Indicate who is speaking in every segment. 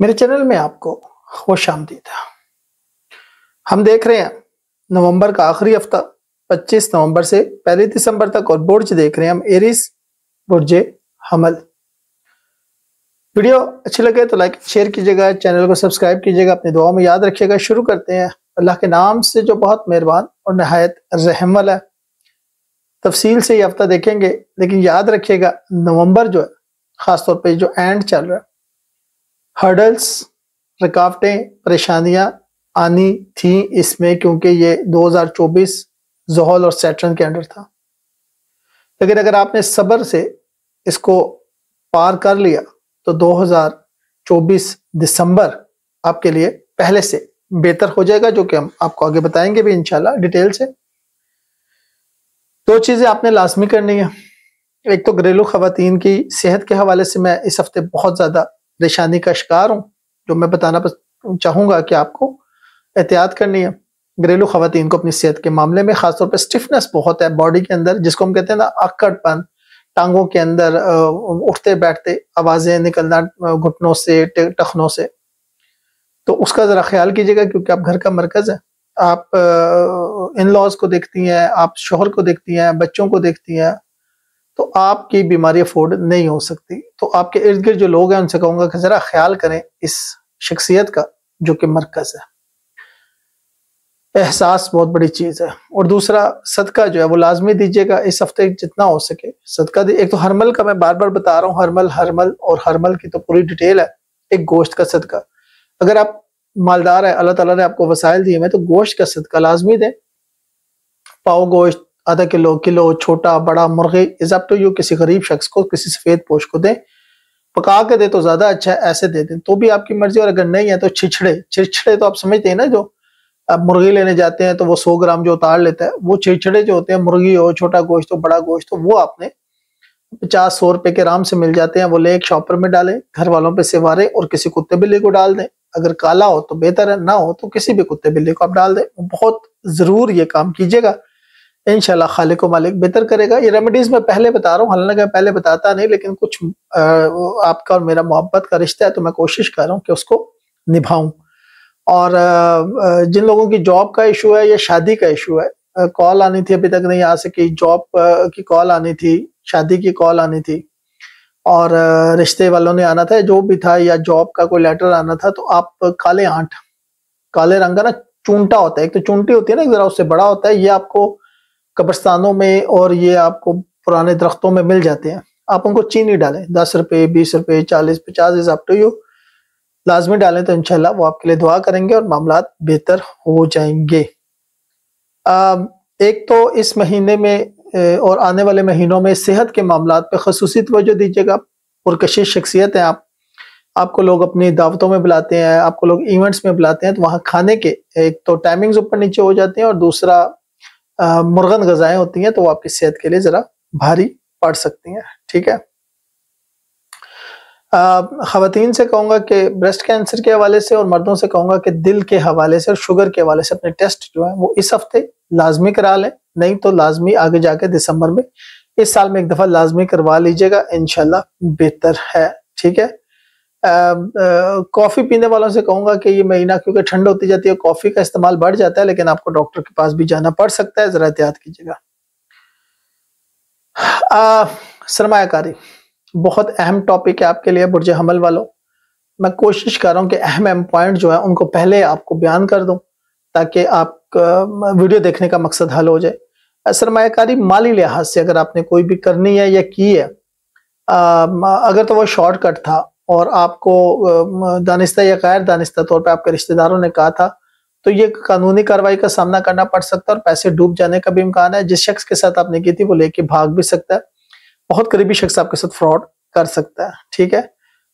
Speaker 1: मेरे चैनल में आपको खुश आमदीद हम देख रहे हैं नवंबर का आखिरी हफ्ता 25 नवंबर से पहली दिसंबर तक और बुर्ज देख रहे हैं हम एरिस बुर्ज हमल वीडियो अच्छी लगे तो लाइक शेयर कीजिएगा चैनल को सब्सक्राइब कीजिएगा अपनी दुआओं में याद रखिएगा शुरू करते हैं अल्लाह के नाम से जो बहुत मेहरबान और नहायत रहमल है तफसील से ये हफ्ता देखेंगे लेकिन याद रखिएगा नवंबर जो है ख़ासतौर पर जो एंड चल रहा है हर्डल्स रुकावटें परेशानियां आनी थी इसमें क्योंकि ये 2024 जहल और सैटर्न के अंडर था लेकिन अगर आपने सब्र से इसको पार कर लिया तो 2024 दिसंबर आपके लिए पहले से बेहतर हो जाएगा जो कि हम आपको आगे बताएंगे भी इंशाल्लाह डिटेल से दो चीज़ें आपने लाजमी करनी है एक तो घरेलू खातन की सेहत के हवाले से मैं इस हफ्ते बहुत ज़्यादा परेशानी का शिकार हूँ जो मैं बताना चाहूँगा कि आपको एहतियात करनी है घरेलू खातन को अपनी सेहत के मामले में खासतौर पर स्टिफनेस बहुत है बॉडी के अंदर जिसको हम कहते हैं ना अक्कड़पन टांगों के अंदर उठते बैठते आवाज़ें निकलना घुटनों से टखनों से तो उसका ज़रा ख्याल कीजिएगा क्योंकि आप घर का मरकज़ है आप इन लॉज को देखती हैं आप शोहर को देखती हैं बच्चों को देखती हैं तो आपकी बीमारी अफोर्ड नहीं हो सकती तो आपके इर्द गिर्द जो लोग हैं उनसे कहूंगा कि जरा ख्याल करें इस शख्सियत का जो कि मरकज है एहसास बहुत बड़ी चीज़ है और दूसरा सदका जो है वो लाजमी दीजिएगा इस हफ्ते जितना हो सके सदका एक तो हरमल का मैं बार बार बता रहा हूँ हरमल हरमल और हरमल की तो पूरी डिटेल है एक गोश्त का सदका अगर आप मालदार है अल्लाह तला ने आपको वसायल दिए हैं तो गोश्त का सदका लाजमी दें पाओ गोश्त आधा किलो किलो छोटा बड़ा मुर्गे इज अप टू यू किसी गरीब शख्स को किसी सफ़ेद पोश को दें पका के दे तो ज़्यादा अच्छा है ऐसे दे दें तो भी आपकी मर्जी और अगर नहीं है तो छिछड़े छिछड़े तो आप समझते हैं ना जो आप मुर्गी लेने जाते हैं तो वो सौ ग्राम जो उतार लेता है वो छिछड़े जो होते हैं मुर्गी हो छोटा गोश्त हो बड़ा गोश्त हो वो आपने पचास सौ रुपए के आराम से मिल जाते हैं वो ले एक शॉपर में डालें घर वालों पे सिवारे और किसी कुत्ते बिल्ली को डाल दें अगर काला हो तो बेहतर है ना हो तो किसी भी कुत्ते बिल्ली को आप डाल दें बहुत ज़रूर ये काम कीजिएगा इनशाला खालिक को मालिक बेहतर करेगा ये रेमेडीज मैं पहले बता रहा हूँ हालांकि पहले बताता नहीं लेकिन कुछ आ, आपका और मेरा मोहब्बत का रिश्ता है तो मैं कोशिश कर रहा हूँ कि उसको निभाऊं और आ, जिन लोगों की जॉब का इशू है या शादी का इशू है कॉल आनी थी अभी तक नहीं आ सकी जॉब की कॉल आनी थी शादी की कॉल आनी थी और रिश्ते वालों ने आना था जो भी था या जॉब का कोई लेटर आना था तो आप काले आठ काले रंग का ना चूंटा होता है एक तो चूंटी होती है ना जरा उससे बड़ा होता है ये आपको कब्रस्तानों में और ये आपको पुराने दरख्तों में मिल जाते हैं आप उनको चीनी डालें दस रुपये बीस रुपये चालीस पचास इज अपू यू लाजमी डालें तो इनशाला वो आपके लिए दुआ करेंगे और मामला बेहतर हो जाएंगे एक तो इस महीने में और आने वाले महीनों में सेहत के मामला पर खसूसी तोज्जो दीजिएगा पुरकशिश शख्सियत है आप आपको लोग अपनी दावतों में बुलाते हैं आपको लोग इवेंट्स में बुलाते हैं तो वहाँ खाने के एक तो टाइमिंग्स ऊपर नीचे हो जाते हैं और दूसरा मुर्गन गजाएं होती हैं तो वो आपकी सेहत के लिए जरा भारी पड़ सकती हैं ठीक है खातन से कहूंगा कि ब्रेस्ट कैंसर के हवाले से और मर्दों से कहूंगा कि दिल के हवाले से और शुगर के हवाले से अपने टेस्ट जो है वो इस हफ्ते लाजमी करा लें नहीं तो लाजमी आगे जाके दिसंबर में इस साल में एक दफ़ा लाजमी करवा लीजिएगा इनशाला बेहतर है ठीक है कॉफ़ी पीने वालों से कहूँगा कि ये महीना क्योंकि ठंड होती जाती है कॉफ़ी का इस्तेमाल बढ़ जाता है लेकिन आपको डॉक्टर के पास भी जाना पड़ सकता है ज़रा एहतियात कीजिएगा सरमाकारी बहुत अहम टॉपिक है आपके लिए बुरज हमल वालों मैं कोशिश कर रहा हूँ कि अहम अहम पॉइंट जो है उनको पहले आपको बयान कर दूँ ताकि आप वीडियो देखने का मकसद हल हो जाए सरमाकारी माली लिहाज से अगर आपने कोई भी करनी है या की है आ, अगर तो वो शॉर्टकट था और आपको दानिस्ता या गैर दानिस्ता तौर पर आपके रिश्तेदारों ने कहा था तो ये कानूनी कार्रवाई का सामना करना पड़ सकता है और पैसे डूब जाने का भी इम्कान है जिस शख्स के साथ आपने की थी वो लेके भाग भी सकता है बहुत करीबी शख्स आपके साथ फ्रॉड कर सकता है ठीक है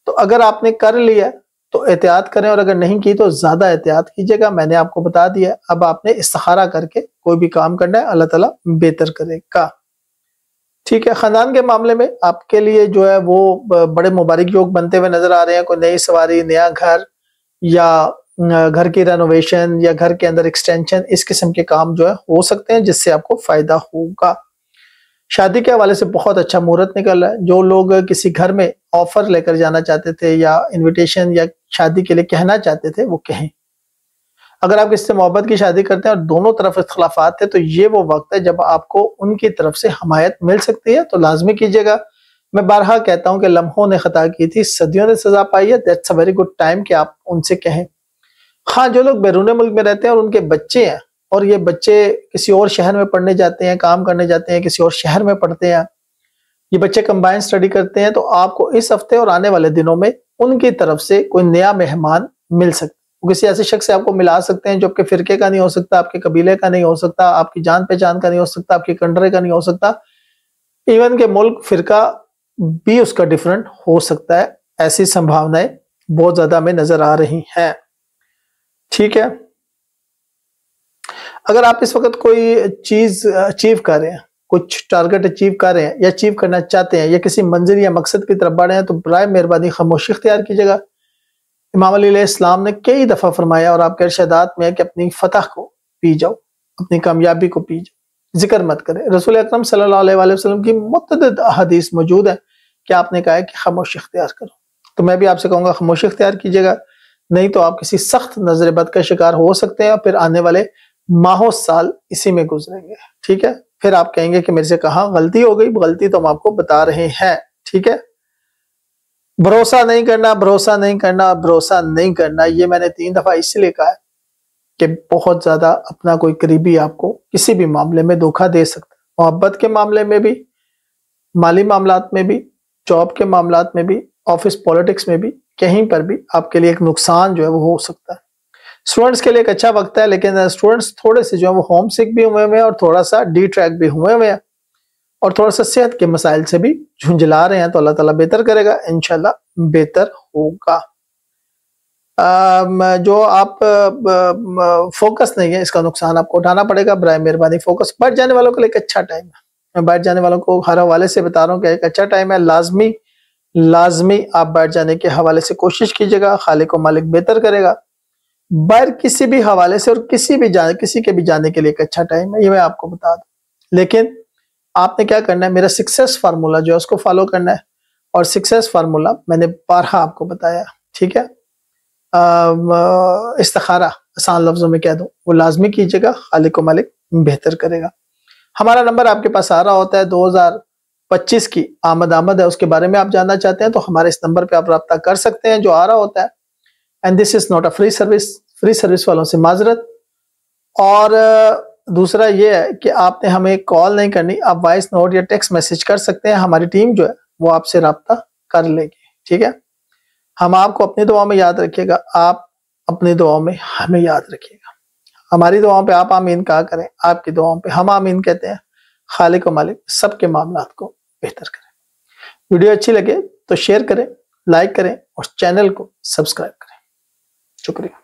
Speaker 1: तो अगर आपने कर लिया तो एहतियात करें और अगर नहीं की तो ज्यादा एहतियात कीजिएगा मैंने आपको बता दिया अब आपने इस्तारा करके कोई भी काम करना है अल्लाह तला बेहतर करेगा ठीक है खानदान के मामले में आपके लिए जो है वो बड़े मुबारक योग बनते हुए नजर आ रहे हैं कोई नई सवारी नया घर या घर की रेनोवेशन या घर के अंदर एक्सटेंशन इस किस्म के काम जो है हो सकते हैं जिससे आपको फायदा होगा शादी के हवाले से बहुत अच्छा मुहूर्त निकल रहा है जो लोग किसी घर में ऑफर लेकर जाना चाहते थे या इनविटेशन या शादी के लिए कहना चाहते थे वो कहें अगर आप किससे मोहब्बत की शादी करते हैं और दोनों तरफ इख्लाफात है तो ये वो वक्त है जब आपको उनकी तरफ से हमायत मिल सकती है तो लाजमी कीजिएगा मैं बारहा कहता हूँ कि लम्हों ने खता की थी सदियों ने सजा पाई है that's a very good time कि आप उनसे कहें हाँ जो लोग बैरून मुल्क में रहते हैं और उनके बच्चे हैं और ये बच्चे किसी और शहर में पढ़ने जाते हैं काम करने जाते हैं किसी और शहर में पढ़ते हैं ये बच्चे कंबाइन स्टडी करते हैं तो आपको इस हफ्ते और आने वाले दिनों में उनकी तरफ से कोई नया मेहमान मिल सकता है वो किसी ऐसे शख्स से आपको मिला सकते हैं जो आपके फिरके का नहीं हो सकता आपके कबीले का नहीं हो सकता आपकी जान पहचान का नहीं हो सकता आपके कंडरे का नहीं हो सकता इवन के मुल्क फिरका भी उसका डिफरेंट हो सकता है ऐसी संभावनाएं बहुत ज्यादा हमें नजर आ रही हैं ठीक है अगर आप इस वक्त कोई चीज अचीव कर रहे हैं कुछ टारगेट अचीव कर रहे हैं या अचीव करना चाहते हैं या किसी मंजिल या मकसद की तरफ बढ़ रहे हैं तो बर मेहरबानी खामोशी अख्तियार कीजिएगा इमाम इस्लाम ने कई दफ़ा फरमाया और आपके इर्शादात में है कि अपनी फतह को पी जाओ अपनी कामयाबी को पी जाओ जिक्र मत करें रसूल अक्रम सल्लल्लाहु की मतद अहदीस मौजूद है कि आपने कहा है कि खामोश इख्तियार करो तो मैं भी आपसे कहूँगा खामोश इख्तियार कीजिएगा नहीं तो आप किसी सख्त नजर बद का शिकार हो सकते हैं और फिर आने वाले माहो साल इसी में गुजरेंगे ठीक है फिर आप कहेंगे कि मेरे से कहा गलती हो गई गलती तो हम आपको बता रहे हैं ठीक है भरोसा नहीं करना भरोसा नहीं करना भरोसा नहीं करना ये मैंने तीन दफा इसलिए कहा है कि बहुत ज्यादा अपना कोई करीबी आपको किसी भी मामले में धोखा दे सकता है मोहब्बत के मामले में भी माली मामला में भी जॉब के मामला में भी ऑफिस पॉलिटिक्स में भी कहीं पर भी आपके लिए एक नुकसान जो है वो हो सकता है स्टूडेंट्स के लिए एक अच्छा वक्त है लेकिन स्टूडेंट्स थोड़े से जो है वो होम सिक भी हुए हुए हैं और थोड़ा सा डी ट्रैक भी हुए हुए हैं और थोड़ा सा सेहत के मसाइल से भी झुंझला रहे हैं तो अल्लाह ताला बेहतर करेगा इनशाला बेहतर होगा जो आप फोकस नहीं है इसका नुकसान आपको उठाना पड़ेगा बर मेहरबानी फोकस बैठ जाने वालों के लिए एक अच्छा टाइम है मैं बैठ जाने वालों को हर हवाले से बता रहा हूँ कि एक अच्छा टाइम है लाजमी लाजमी आप बैठ जाने के हवाले से कोशिश कीजिएगा खालिक को मालिक बेहतर करेगा बैर किसी भी हवाले से और किसी भी जाने किसी के भी जाने के लिए एक अच्छा टाइम है ये मैं आपको बता दूँ लेकिन आपने क्या करना है मेरा सक्सेस फार्मूला जो है उसको फॉलो करना है और सक्सेस फार्मूला मैंने बारह आपको बताया ठीक है इस्तारा आसान लफ्ज़ों में कह दूँ वो लाजमी कीजिएगा खालिक मालिक बेहतर करेगा हमारा नंबर आपके पास आ रहा होता है 2025 की आमद आमद है उसके बारे में आप जानना चाहते हैं तो हमारे इस नंबर पे आप रब्ता कर सकते हैं जो आ रहा होता है and this is not a free service free service वालों से माजरत और दूसरा ये है कि आपने हमें कॉल नहीं करनी आप वॉइस नोट या टेक्स्ट मैसेज कर सकते हैं हमारी टीम जो है वो आपसे रबता कर लेगी ठीक है हम आपको अपनी दुआ में याद रखिएगा आप अपनी दुआओं में हमें याद रखिएगा हमारी दुआओं पे आप आमीन कहा करें आपकी दुआओं पे हम आमीन कहते हैं खालिक मालिक सबके मामला को बेहतर करें वीडियो अच्छी लगे तो शेयर करें लाइक करें और चैनल को सब्सक्राइब करें शुक्रिया